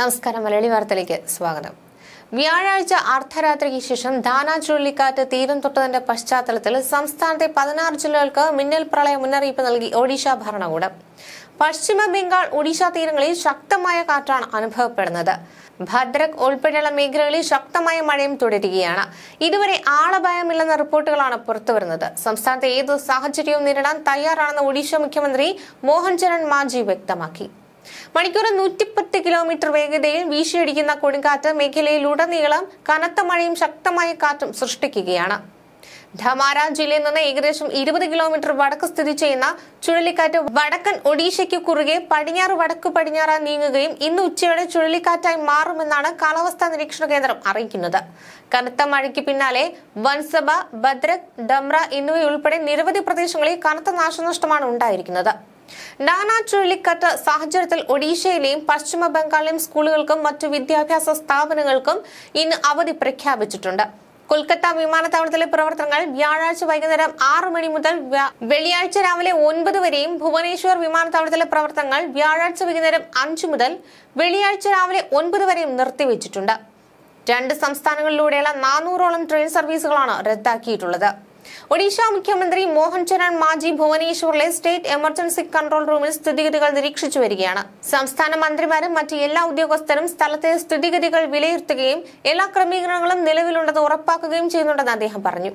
നമസ്കാരം മലയാളി വാർത്തയിലേക്ക് സ്വാഗതം വ്യാഴാഴ്ച അർദ്ധരാത്രിക്ക് ശേഷം ധാന ചുഴലിക്കാറ്റ് തീരം തൊട്ടതിന്റെ പശ്ചാത്തലത്തിൽ സംസ്ഥാനത്തെ പതിനാറ് ജില്ലകൾക്ക് മിന്നൽ പ്രളയ മുന്നറിയിപ്പ് നൽകി ഒഡീഷ ഭരണകൂടം പശ്ചിമ ബംഗാൾ ഒഡീഷ തീരങ്ങളിൽ ശക്തമായ കാറ്റാണ് അനുഭവപ്പെടുന്നത് ഭദ്രക് ഉൾപ്പെടെയുള്ള മേഖലകളിൽ ശക്തമായ മഴയും തുടരുകയാണ് ഇതുവരെ ആളപായമില്ലെന്ന റിപ്പോർട്ടുകളാണ് പുറത്തുവരുന്നത് സംസ്ഥാനത്തെ ഏതു സാഹചര്യവും നേരിടാൻ തയ്യാറാണെന്ന് ഒഡീഷ മുഖ്യമന്ത്രി മോഹൻ ചരൺ മാഞ്ചി വ്യക്തമാക്കി മണിക്കൂർ നൂറ്റിപ്പത്ത് കിലോമീറ്റർ വേഗതയിൽ വീശിയടിക്കുന്ന കൊടുങ്കാറ്റ് മേഖലയിൽ ഉടനീളം കനത്ത മഴയും ശക്തമായ കാറ്റും സൃഷ്ടിക്കുകയാണ് ധമാര ജില്ലയിൽ നിന്ന് ഏകദേശം ഇരുപത് കിലോമീറ്റർ വടക്ക് സ്ഥിതി ചെയ്യുന്ന ചുഴലിക്കാറ്റ് വടക്കൻ ഒഡീഷയ്ക്ക് കുറുകെ പടിഞ്ഞാറ് വടക്ക് പടിഞ്ഞാറ നീങ്ങുകയും ഇന്ന് ഉച്ചയോടെ ചുഴലിക്കാറ്റായി മാറുമെന്നാണ് കാലാവസ്ഥാ നിരീക്ഷണ കേന്ദ്രം അറിയിക്കുന്നത് കനത്ത മഴയ്ക്ക് പിന്നാലെ വൻസഭ ഭദ്രക് ഡംറ എന്നിവയുൾപ്പെടെ നിരവധി പ്രദേശങ്ങളിൽ കനത്ത നാശനഷ്ടമാണ് ഉണ്ടായിരിക്കുന്നത് നാനാ ചുഴലിക്കാറ്റ് സാഹചര്യത്തിൽ ഒഡീഷയിലെയും പശ്ചിമ ബംഗാളിലെയും സ്കൂളുകൾക്കും മറ്റു വിദ്യാഭ്യാസ സ്ഥാപനങ്ങൾക്കും ഇന്ന് അവധി പ്രഖ്യാപിച്ചിട്ടുണ്ട് കൊൽക്കത്ത വിമാനത്താവളത്തിലെ പ്രവർത്തനങ്ങൾ വ്യാഴാഴ്ച വൈകുന്നേരം ആറു മണി മുതൽ വെള്ളിയാഴ്ച രാവിലെ ഒൻപത് വരെയും ഭുവനേശ്വർ വിമാനത്താവളത്തിലെ പ്രവർത്തനങ്ങൾ വ്യാഴാഴ്ച വൈകുന്നേരം അഞ്ചു മുതൽ വെള്ളിയാഴ്ച രാവിലെ ഒൻപത് വരെയും നിർത്തിവെച്ചിട്ടുണ്ട് രണ്ട് സംസ്ഥാനങ്ങളിലൂടെയുള്ള നാനൂറോളം ട്രെയിൻ സർവീസുകളാണ് റദ്ദാക്കിയിട്ടുള്ളത് ഒഡീഷ മുഖ്യമന്ത്രി മോഹൻ ചരൺ മാജി ഭുവനേശ്വറിലെ സ്റ്റേറ്റ് എമർജൻസി കൺട്രോൾ റൂമിൽ സ്ഥിതിഗതികൾ നിരീക്ഷിച്ചു വരികയാണ് സംസ്ഥാന മന്ത്രിമാരും മറ്റ് എല്ലാ ഉദ്യോഗസ്ഥരും സ്ഥലത്തെ സ്ഥിതിഗതികൾ വിലയിരുത്തുകയും എല്ലാ ക്രമീകരണങ്ങളും നിലവിലുണ്ടെന്ന് ഉറപ്പാക്കുകയും ചെയ്യുന്നുണ്ടെന്ന് അദ്ദേഹം പറഞ്ഞു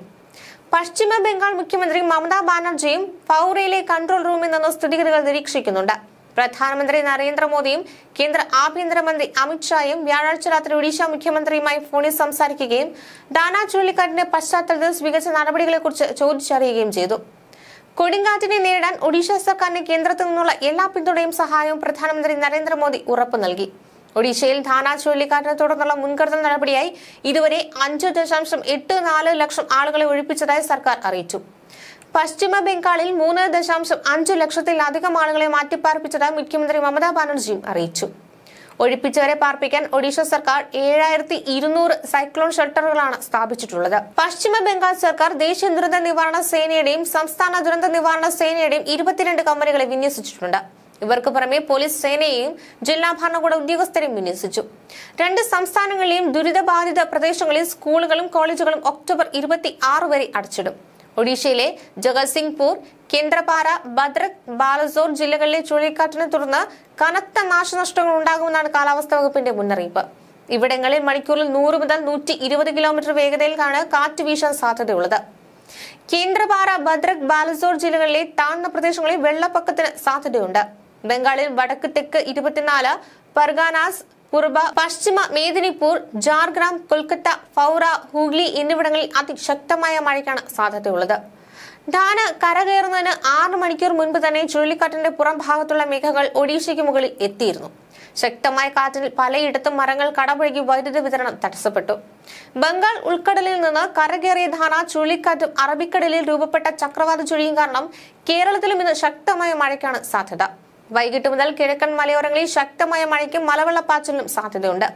പശ്ചിമ ബംഗാൾ മുഖ്യമന്ത്രി മമതാ ബാനർജിയും പൌരയിലെ കൺട്രോൾ റൂമിൽ നിന്ന് സ്ഥിതിഗതികൾ നിരീക്ഷിക്കുന്നുണ്ട് പ്രധാനമന്ത്രി നരേന്ദ്രമോദിയും കേന്ദ്ര ആഭ്യന്തരമന്ത്രി അമിത്ഷായും വ്യാഴാഴ്ച രാത്രി ഒഡീഷ മുഖ്യമന്ത്രിയുമായി ഫോണിൽ സംസാരിക്കുകയും ഡാന ചുഴലിക്കാറ്റിന്റെ പശ്ചാത്തലത്തിൽ സ്വീകരിച്ച നടപടികളെക്കുറിച്ച് ചോദിച്ചറിയുകയും ചെയ്തു കൊടുങ്കാറ്റിനെ നേരിടാൻ ഒഡീഷ സർക്കാരിന് കേന്ദ്രത്തിൽ നിന്നുള്ള എല്ലാ പിന്തുണയും സഹായവും പ്രധാനമന്ത്രി നരേന്ദ്രമോദി ഉറപ്പു നൽകി ഒഡീഷയിൽ ധാനാ ചുഴലിക്കാറ്റിനെ തുടർന്നുള്ള മുൻകരുതൽ നടപടിയായി ഇതുവരെ അഞ്ച് ദശാംശം എട്ട് നാല് ലക്ഷം ആളുകളെ ഒഴിപ്പിച്ചതായി സർക്കാർ അറിയിച്ചു പശ്ചിമ ബംഗാളിൽ മൂന്ന് ദശാംശം അഞ്ചു ലക്ഷത്തിലധികം ആളുകളെ മാറ്റിപ്പാർപ്പിച്ചതായി മുഖ്യമന്ത്രി മമതാ ബാനർജിയും അറിയിച്ചു ഒഴിപ്പിച്ചവരെ പാർപ്പിക്കാൻ ഒഡീഷ സർക്കാർ ഏഴായിരത്തി ഇരുന്നൂറ് സൈക്ലോൺ ഷെൽട്ടറുകളാണ് സ്ഥാപിച്ചിട്ടുള്ളത് പശ്ചിമ ബംഗാൾ സർക്കാർ ദേശീയ ദുരന്ത നിവാരണ സേനയുടെയും സംസ്ഥാന ദുരന്ത നിവാരണ സേനയുടെയും ഇരുപത്തിരണ്ട് കമ്പനികളെ വിന്യസിച്ചിട്ടുണ്ട് ഇവർക്ക് പുറമെ പോലീസ് സേനയെയും ജില്ലാ ഭരണകൂട ഉദ്യോഗസ്ഥരെയും വിന്യസിച്ചു രണ്ട് സംസ്ഥാനങ്ങളിലെയും ദുരിതബാധിത പ്രദേശങ്ങളിൽ സ്കൂളുകളും കോളേജുകളും ഒക്ടോബർ ഇരുപത്തി ആറ് വരെ അടച്ചിടും ഒഡീഷയിലെ ജഗത്സിംഗ്പൂർ കേന്ദ്രപാറ ഭദ്രക് ബാലസോർ ജില്ലകളിലെ ചുഴലിക്കാറ്റിനെ തുടർന്ന് കനത്ത നാശനഷ്ടങ്ങൾ ഉണ്ടാകുമെന്നാണ് കാലാവസ്ഥാ വകുപ്പിന്റെ മുന്നറിയിപ്പ് ഇവിടങ്ങളിൽ മണിക്കൂറിൽ നൂറ് മുതൽ നൂറ്റി ഇരുപത് കിലോമീറ്റർ വേഗതയിലാണ് കാറ്റ് വീശാൻ സാധ്യതയുള്ളത് കേന്ദ്രപാറ ഭദ്രക് ബാലസോർ ജില്ലകളിലെ താഴ്ന്ന പ്രദേശങ്ങളിൽ വെള്ളപ്പൊക്കത്തിന് സാധ്യതയുണ്ട് ബംഗാളിൽ വടക്ക് തെക്ക് ഇരുപത്തിനാല് പർഗാനാസ് പൂർവ പശ്ചിമ മേദിനിപൂർ ജാർഗ്രാം കൊൽക്കത്ത ഫൗറ ഹൂഗ്ലി എന്നിവിടങ്ങളിൽ അതിശക്തമായ മഴയ്ക്കാണ് സാധ്യതയുള്ളത് ധാന കരകയറുന്നതിന് ആറ് മണിക്കൂർ മുൻപ് തന്നെ ചുഴലിക്കാറ്റിന്റെ പുറം ഭാഗത്തുള്ള മേഘങ്ങൾ ഒഡീഷയ്ക്ക് മുകളിൽ എത്തിയിരുന്നു ശക്തമായ കാറ്റിൽ പലയിടത്തും മരങ്ങൾ കടപുഴകി വൈദ്യുതി വിതരണം തടസ്സപ്പെട്ടു ബംഗാൾ ഉൾക്കടലിൽ നിന്ന് കരകയറിയ ധാന ചുഴലിക്കാറ്റും അറബിക്കടലിൽ രൂപപ്പെട്ട ചക്രവാത ചുഴിയും കാരണം കേരളത്തിലും ഇന്ന് ശക്തമായ മഴയ്ക്കാണ് സാധ്യത വൈകിട്ട് മുതൽ കിഴക്കൻ മലയോരങ്ങളിൽ ശക്തമായ മഴയ്ക്കും മലവെള്ളപ്പാച്ചിലിനും സാധ്യതയുണ്ട്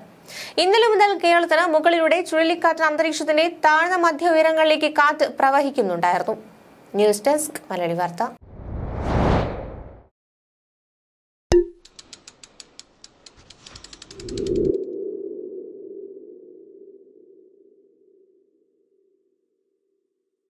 ഇന്നലെ മുതൽ കേരളത്തിന് മുകളിലൂടെ ചുഴലിക്കാറ്റ് അന്തരീക്ഷത്തിന്റെ താഴ്ന്ന മധ്യ ഉയരങ്ങളിലേക്ക് കാറ്റ് പ്രവഹിക്കുന്നുണ്ടായിരുന്നു ന്യൂസ് ഡെസ്ക് മലയാളി വാർത്ത